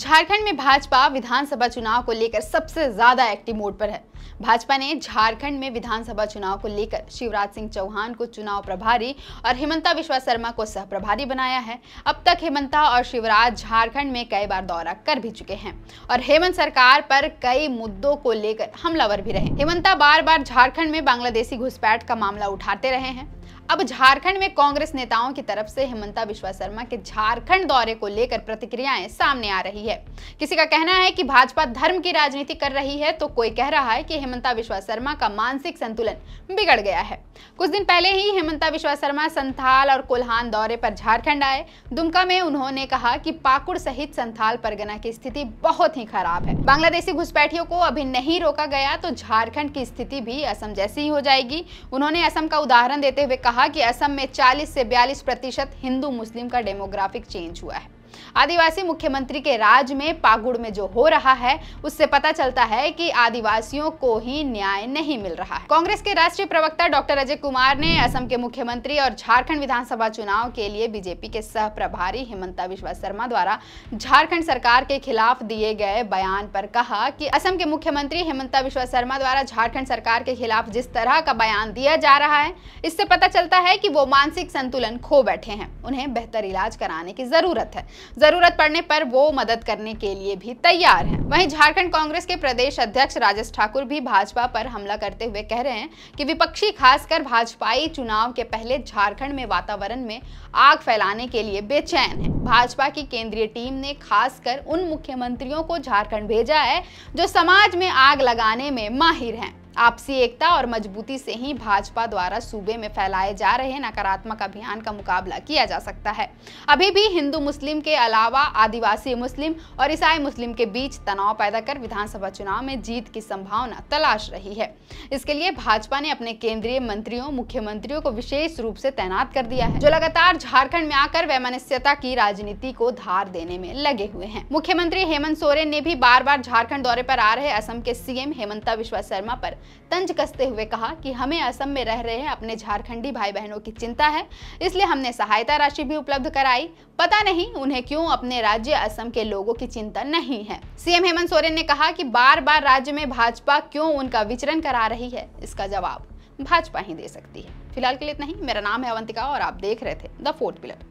झारखंड में भाजपा विधानसभा चुनाव को लेकर सबसे ज्यादा एक्टिव मोड पर है भाजपा ने झारखंड में विधानसभा चुनाव को लेकर शिवराज सिंह चौहान को चुनाव प्रभारी और हेमंता विश्वा शर्मा को सह प्रभारी बनाया है अब तक हेमंता और शिवराज झारखंड में कई बार दौरा कर भी चुके हैं और हेमंत सरकार पर कई मुद्दों को लेकर हमलावर भी रहे हेमंता बार बार झारखंड में बांग्लादेशी घुसपैठ का मामला उठाते रहे हैं अब झारखंड में कांग्रेस नेताओं की तरफ से हेमंता विश्वा शर्मा के झारखंड दौरे को लेकर प्रतिक्रियाएं सामने आ रही है किसी का कहना है कि भाजपा धर्म की राजनीति कर रही है तो कोई कह रहा है कि हेमंता विश्वा शर्मा का मानसिक संतुलन बिगड़ गया है कुछ दिन पहले ही हेमंता विश्वा शर्मा संथाल और कोल्हान दौरे पर झारखंड आए दुमका में उन्होंने कहा की पाकुड़ सहित संथाल परगना की स्थिति बहुत ही खराब है बांग्लादेशी घुसपैठियों को अभी नहीं रोका गया तो झारखंड की स्थिति भी असम जैसी ही हो जाएगी उन्होंने असम का उदाहरण देते हुए कहा कि असम में 40 से 42 प्रतिशत हिंदू मुस्लिम का डेमोग्राफिक चेंज हुआ है आदिवासी मुख्यमंत्री के राज में पागुड़ में जो हो रहा है उससे पता चलता है कि आदिवासियों को ही न्याय नहीं मिल रहा है कांग्रेस के राष्ट्रीय प्रवक्ता डॉक्टर अजय कुमार ने असम के मुख्यमंत्री और झारखंड विधानसभा चुनाव के लिए बीजेपी के सह प्रभारी हिमंता विश्वा शर्मा द्वारा झारखंड सरकार के खिलाफ दिए गए बयान पर कहा कि असम के मुख्यमंत्री हेमंता विश्वा शर्मा द्वारा झारखंड सरकार के खिलाफ जिस तरह का बयान दिया जा रहा है इससे पता चलता है कि वो मानसिक संतुलन खो बैठे हैं उन्हें बेहतर इलाज कराने की जरूरत है जरूरत पड़ने पर वो मदद करने के लिए भी तैयार हैं वहीं झारखंड कांग्रेस के प्रदेश अध्यक्ष राजेश ठाकुर भी भाजपा पर हमला करते हुए कह रहे हैं कि विपक्षी खासकर भाजपाई चुनाव के पहले झारखंड में वातावरण में आग फैलाने के लिए बेचैन है भाजपा की केंद्रीय टीम ने खासकर उन मुख्यमंत्रियों को झारखंड भेजा है जो समाज में आग लगाने में माहिर हैं आपसी एकता और मजबूती से ही भाजपा द्वारा सूबे में फैलाए जा रहे नकारात्मक अभियान का मुकाबला किया जा सकता है अभी भी हिंदू मुस्लिम के अलावा आदिवासी मुस्लिम और ईसाई मुस्लिम के बीच तनाव पैदा कर विधानसभा चुनाव में जीत की संभावना तलाश रही है इसके लिए भाजपा ने अपने केंद्रीय मंत्रियों मुख्यमंत्रियों को विशेष रूप से तैनात कर दिया है जो लगातार झारखंड में आकर वैमनस्यता की राजनीति को धार देने में लगे हुए हैं मुख्यमंत्री हेमंत सोरेन ने भी बार बार झारखंड दौरे पर आ रहे असम के सीएम हेमंता विश्वा शर्मा पर तंज कसते हुए कहा कि हमें असम में रह रहे अपने झारखंडी भाई बहनों की चिंता है इसलिए हमने सहायता राशि भी उपलब्ध कराई पता नहीं उन्हें क्यों अपने राज्य असम के लोगों की चिंता नहीं है सीएम हेमंत सोरेन ने कहा कि बार बार राज्य में भाजपा क्यों उनका विचरण करा रही है इसका जवाब भाजपा ही दे सकती है फिलहाल के लिए इतना ही मेरा नाम है अवंतिका और आप देख रहे थे द फोर्थ पिलर